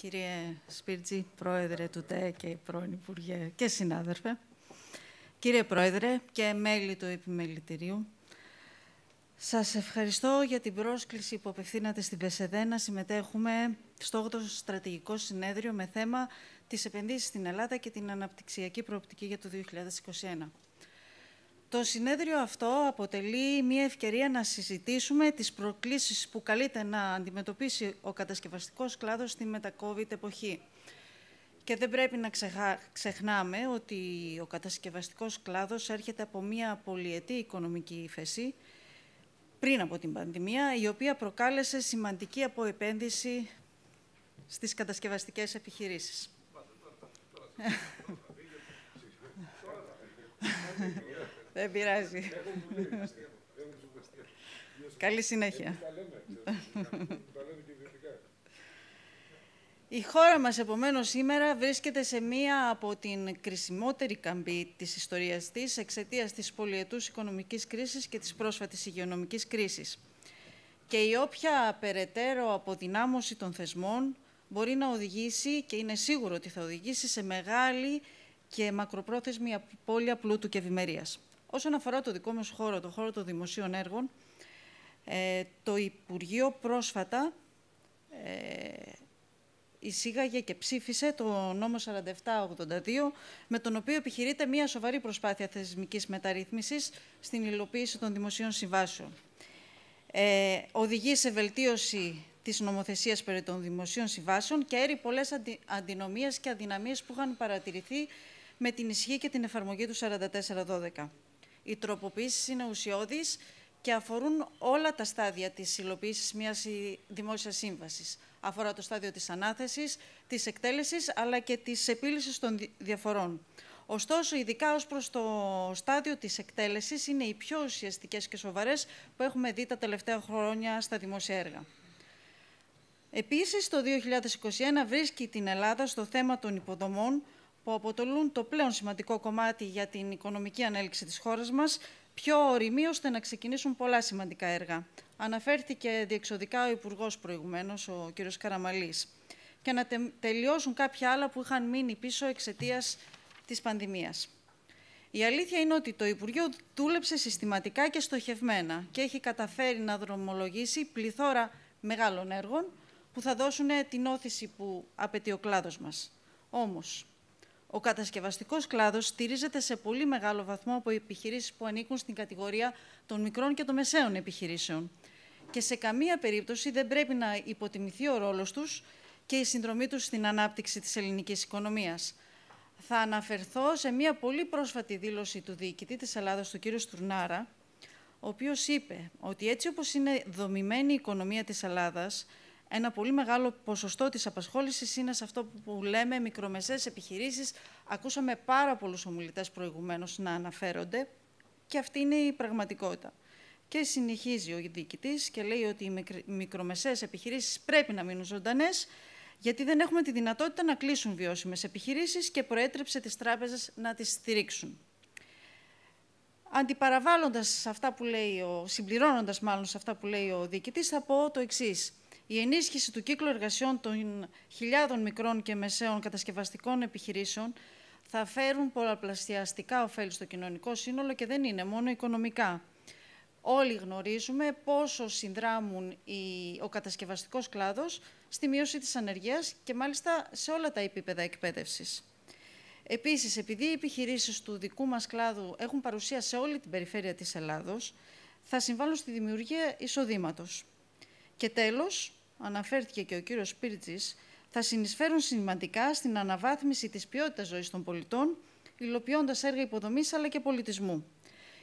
Κύριε Σπίρτζη, Πρόεδρε του ΤΕ και πρώην Υπουργέ και συνάδελφε, κύριε Πρόεδρε και μέλη του Επιμελητηρίου, σας ευχαριστώ για την πρόσκληση που απευθύνατε στην ΠΕΣΕΔΕ να συμμετέχουμε στο 8ο Στρατηγικό Συνέδριο με θέμα τις επενδύσεις στην Ελλάδα και την αναπτυξιακή προοπτική για το 2021. Το συνέδριο αυτό αποτελεί μια ευκαιρία να συζητήσουμε τις προκλήσεις που καλείται να αντιμετωπίσει ο κατασκευαστικός κλάδος στη μετα-COVID εποχή. Και δεν πρέπει να ξεχνάμε ότι ο κατασκευαστικός κλάδος έρχεται από μια πολυετή οικονομική ύφεση πριν από την πανδημία, η οποία προκάλεσε σημαντική αποεπένδυση στις κατασκευαστικές επιχειρήσεις. Δεν πειράζει. Καλή συνέχεια. Η χώρα μας, επομένως, σήμερα βρίσκεται σε μία από την κρισιμότερη καμπή της ιστορίας της εξαιτίας της πολυετούς οικονομικής κρίσης και της πρόσφατης υγειονομικής κρίσης. Και η όποια περαιτέρω αποδυνάμωση των θεσμών μπορεί να οδηγήσει και είναι σίγουρο ότι θα οδηγήσει σε μεγάλη και μακροπρόθεσμη απώλεια πλούτου και ευημερίας. Όσον αφορά το δικό μας χώρο, το χώρο των δημοσίων έργων, ε, το Υπουργείο πρόσφατα ε, εισήγαγε και ψήφισε το νόμο 4782, με τον οποίο επιχειρείται μια σοβαρή προσπάθεια θεσμικής μεταρρύθμισης στην υλοποίηση των δημοσίων συμβάσεων. Ε, οδηγεί σε βελτίωση της νομοθεσίας περί των δημοσίων συμβάσεων και έρει πολλές αντι, αντινομίες και αδυναμίες που είχαν παρατηρηθεί με την ισχύ και την εφαρμογή του 4412 οι τροποποίησεις είναι ουσιώδεις και αφορούν όλα τα στάδια της υλοποίησης μιας ε, δημόσιας σύμβασης. Αφορά το στάδιο της ανάθεσης, της εκτέλεσης, αλλά και της επίλυσης των διαφορών. Ωστόσο, ειδικά ως προς το στάδιο της εκτέλεσης, είναι οι πιο ουσιαστικές και σοβαρές που έχουμε δει τα τελευταία χρόνια στα δημόσια έργα. Επίσης, το 2021 βρίσκει την Ελλάδα στο θέμα των υποδομών που αποτελούν το πλέον σημαντικό κομμάτι για την οικονομική ανέλυξη της χώρας μας, πιο ωριμοί ώστε να ξεκινήσουν πολλά σημαντικά έργα. Αναφέρθηκε διεξοδικά ο Υπουργός προηγουμένως, ο κ. Καραμαλής. Και να τελειώσουν κάποια άλλα που είχαν μείνει πίσω εξαιτίας της πανδημίας. Η αλήθεια είναι ότι το Υπουργείο δούλεψε συστηματικά και στοχευμένα και έχει καταφέρει να δρομολογήσει πληθώρα μεγάλων έργων που θα δώσουν την όθηση που απαιτεί ο κλάδος μας. Όμως, ο κατασκευαστικός κλάδος στηρίζεται σε πολύ μεγάλο βαθμό από επιχειρήσεις που ανήκουν στην κατηγορία των μικρών και των μεσαίων επιχειρήσεων. Και σε καμία περίπτωση δεν πρέπει να υποτιμηθεί ο ρόλος τους και η συνδρομή τους στην ανάπτυξη της ελληνικής οικονομίας. Θα αναφερθώ σε μια πολύ πρόσφατη δήλωση του διοικητή της Ελλάδα, του κ. Στουρνάρα, ο οποίος είπε ότι έτσι όπως είναι δομημένη η οικονομία της Ελλάδας, ένα πολύ μεγάλο ποσοστό της απασχόλησης είναι σε αυτό που λέμε μικρομεσαίες επιχειρήσεις. Ακούσαμε πάρα πολλούς ομιλητές προηγουμένως να αναφέρονται και αυτή είναι η πραγματικότητα. Και συνεχίζει ο διοικητής και λέει ότι οι μικρομεσαίες επιχειρήσεις πρέπει να μείνουν ζωντανές, γιατί δεν έχουμε τη δυνατότητα να κλείσουν βιώσιμες επιχειρήσεις και προέτρεψε τις τράπεζες να τις στηρίξουν. Αντιπαραβάλλοντας αυτά που λέει, ο, συμπληρώνοντας μάλλον σε αυτά που λέει ο διοικητής, θα πω το εξής η ενίσχυση του κύκλου εργασιών των χιλιάδων μικρών και μεσαίων κατασκευαστικών επιχειρήσεων θα φέρουν πολλαπλασιαστικά ωφέλη στο κοινωνικό σύνολο και δεν είναι μόνο οικονομικά. Όλοι γνωρίζουμε πόσο συνδράμουν ο κατασκευαστικός κλάδος στη μείωση της ανεργίας και μάλιστα σε όλα τα επίπεδα εκπαίδευσης. Επίσης, επειδή οι επιχειρήσεις του δικού μας κλάδου έχουν παρουσία σε όλη την περιφέρεια της Ελλάδος, θα συμβάλλουν στη δημιουργία εισοδήματος. Και τέλος, αναφέρθηκε και ο κύριος Σπίρτζης, θα συνεισφέρουν σημαντικά στην αναβάθμιση της ποιότητας ζωής των πολιτών, υλοποιώντας έργα υποδομής αλλά και πολιτισμού.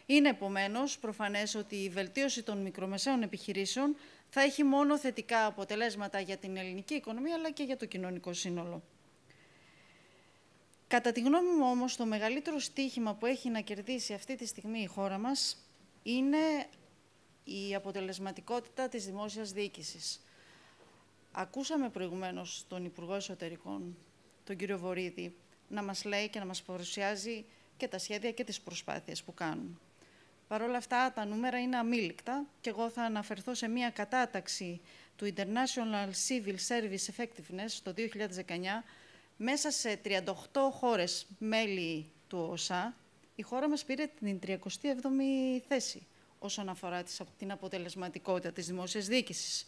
Είναι επομένως προφανές ότι η βελτίωση των μικρομεσαίων επιχειρήσεων θα έχει μόνο θετικά αποτελέσματα για την ελληνική οικονομία αλλά και για το κοινωνικό σύνολο. Κατά τη γνώμη μου όμως, το μεγαλύτερο στίχημα που έχει να κερδίσει αυτή τη στιγμή η χώρα μας είναι η αποτελεσματικότητα της δημόσιας διοίκησης. Ακούσαμε προηγουμένως τον Υπουργό Εσωτερικών, τον κύριο Βορύδη, να μας λέει και να μας παρουσιάζει και τα σχέδια και τις προσπάθειες που κάνουν. Παρ' όλα αυτά, τα νούμερα είναι αμήλικτα και εγώ θα αναφερθώ σε μια κατάταξη του International Civil Service Effectiveness το 2019 μέσα σε 38 χώρες μέλη του ΟΣΑ, η χώρα μας πήρε την 37η θέση όσον αφορά την αποτελεσματικότητα της δημόσιας διοίκησης.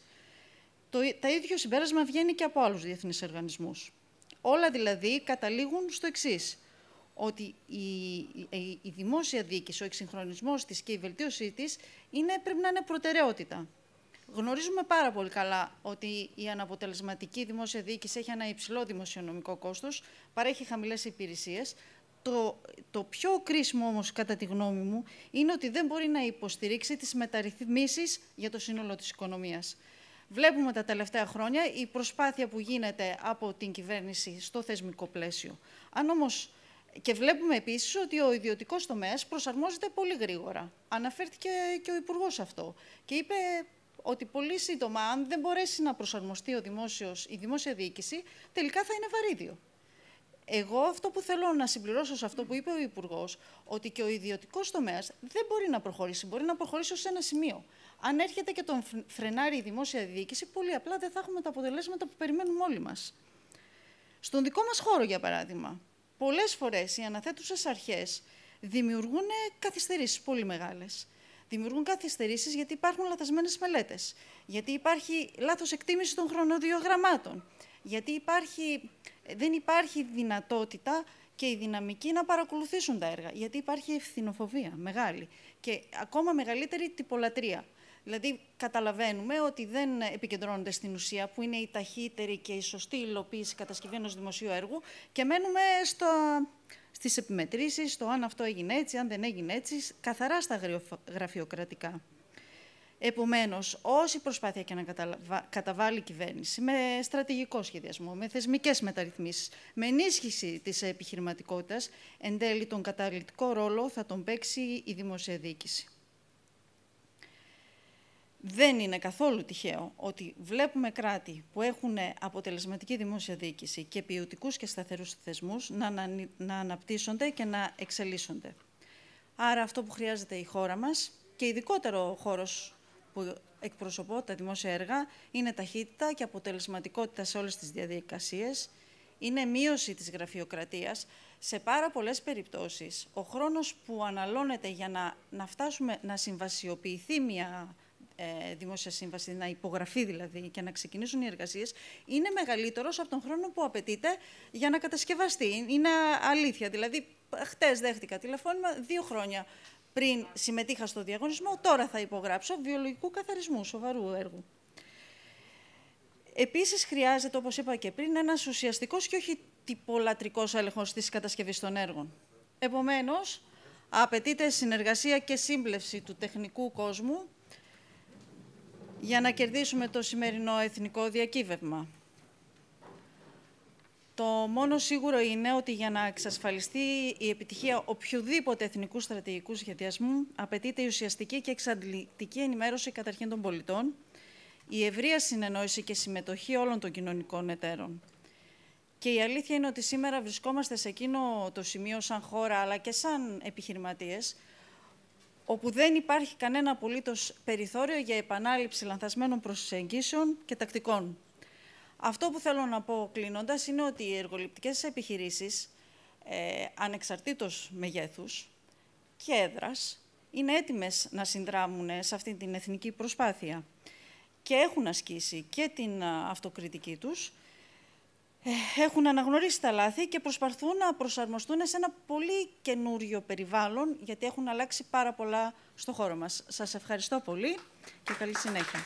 Το, τα ίδιο συμπέρασμα βγαίνει και από άλλους διεθνείς οργανισμούς. Όλα δηλαδή καταλήγουν στο εξής ότι η, η, δημόσια διοίκηση, ο εξυγχρονισμός της και η βελτίωσή της είναι, πρέπει να είναι προτεραιότητα. Γνωρίζουμε πάρα πολύ καλά ότι η αναποτελεσματική δημόσια διοίκηση έχει ένα υψηλό δημοσιονομικό κόστος, παρέχει χαμηλές υπηρεσίες. Το, το πιο κρίσιμο όμως, κατά τη γνώμη μου, είναι ότι δεν μπορεί να υποστηρίξει τις μεταρρυθμίσεις για το σύνολο της οικονομίας. Βλέπουμε τα τελευταία χρόνια η προσπάθεια που γίνεται από την κυβέρνηση στο θεσμικό πλαίσιο. Αν και βλέπουμε επίσης ότι ο ιδιωτικός τομέας προσαρμόζεται πολύ γρήγορα. Αναφέρθηκε και ο Υπουργός αυτό και είπε ότι πολύ σύντομα, αν δεν μπορέσει να προσαρμοστεί ο δημόσιος, η δημόσια διοίκηση, τελικά θα είναι βαρύδιο. Εγώ αυτό που θέλω να συμπληρώσω σε αυτό που είπε ο Υπουργός, ότι και ο ιδιωτικός τομέας δεν μπορεί να προχωρήσει. Μπορεί να προχωρήσει σε ένα σημείο. Αν έρχεται και τον φρενάρει η δημόσια διοίκηση, πολύ απλά δεν θα έχουμε τα αποτελέσματα που περιμένουμε όλοι μας. Στον δικό μας χώρο, για παράδειγμα, πολλές φορές οι αναθέτουσες αρχές δημιουργούν καθυστερήσεις πολύ μεγάλες. Δημιουργούν καθυστερήσεις γιατί υπάρχουν λαθασμένες μελέτες, γιατί υπάρχει λάθος εκτίμηση των χρονοδιογραμμάτων, γιατί υπάρχει δεν υπάρχει δυνατότητα και η δυναμική να παρακολουθήσουν τα έργα. Γιατί υπάρχει ευθυνοφοβία μεγάλη και ακόμα μεγαλύτερη τυπολατρεία. Δηλαδή, καταλαβαίνουμε ότι δεν επικεντρώνονται στην ουσία, που είναι η ταχύτερη και η σωστή υλοποίηση κατασκευή ενός δημοσίου έργου, και μένουμε στο, στις επιμετρήσεις, στο αν αυτό έγινε έτσι, αν δεν έγινε έτσι, καθαρά στα γραφειοκρατικά. Επομένως, όση προσπάθεια και να καταβάλει η κυβέρνηση με στρατηγικό σχεδιασμό, με θεσμικές μεταρρυθμίσεις, με ενίσχυση της επιχειρηματικότητας, εν τέλει τον καταλητικό ρόλο θα τον παίξει η δημόσια διοίκηση. Δεν είναι καθόλου τυχαίο ότι βλέπουμε κράτη που έχουν αποτελεσματική δημόσια διοίκηση και ποιοτικούς και σταθερούς θεσμούς να αναπτύσσονται και να εξελίσσονται. Άρα, αυτό που χρειάζεται η χώρα μας και ειδικότερο ο χώρος που εκπροσωπώ, τα δημόσια έργα, είναι ταχύτητα και αποτελεσματικότητα σε όλες τις διαδικασίες, είναι μείωση της γραφειοκρατίας. Σε πάρα πολλές περιπτώσεις, ο χρόνος που αναλώνεται για να, να φτάσουμε να συμβασιοποιηθεί μια ε, δημόσια σύμβαση, να υπογραφεί δηλαδή και να ξεκινήσουν οι εργασίες, είναι μεγαλύτερος από τον χρόνο που απαιτείται για να κατασκευαστεί. Είναι αλήθεια. Δηλαδή, χτες δέχτηκα τηλεφώνημα δύο χρόνια πριν συμμετείχα στο διαγωνισμό, τώρα θα υπογράψω βιολογικού καθαρισμού, σοβαρού έργου. Επίσης, χρειάζεται, όπως είπα και πριν, ένας ουσιαστικός και όχι τυπολατρικός έλεγχος της κατασκευής των έργων. Επομένως, απαιτείται συνεργασία και σύμπλευση του τεχνικού κόσμου για να κερδίσουμε το σημερινό εθνικό διακύβευμα. Το μόνο σίγουρο είναι ότι για να εξασφαλιστεί η επιτυχία οποιοδήποτε εθνικού στρατηγικού σχεδιασμού, απαιτείται η ουσιαστική και εξαντλητική ενημέρωση καταρχήν των πολιτών, η ευρεία συνεννόηση και συμμετοχή όλων των κοινωνικών εταίρων. Και η αλήθεια είναι ότι σήμερα βρισκόμαστε σε εκείνο το σημείο σαν χώρα, αλλά και σαν επιχειρηματίες, όπου δεν υπάρχει κανένα απολύτως περιθώριο για επανάληψη λανθασμένων προσεγγίσεων και τακτικών. Αυτό που θέλω να πω κλείνοντας είναι ότι οι εργοληπτικές επιχειρήσεις, ε, ανεξαρτήτως μεγέθους και έδρας, είναι έτοιμες να συνδράμουν σε αυτή την εθνική προσπάθεια και έχουν ασκήσει και την αυτοκριτική τους, ε, έχουν αναγνωρίσει τα λάθη και προσπαθούν να προσαρμοστούν σε ένα πολύ καινούριο περιβάλλον, γιατί έχουν αλλάξει πάρα πολλά στο χώρο μας. Σας ευχαριστώ πολύ και καλή συνέχεια.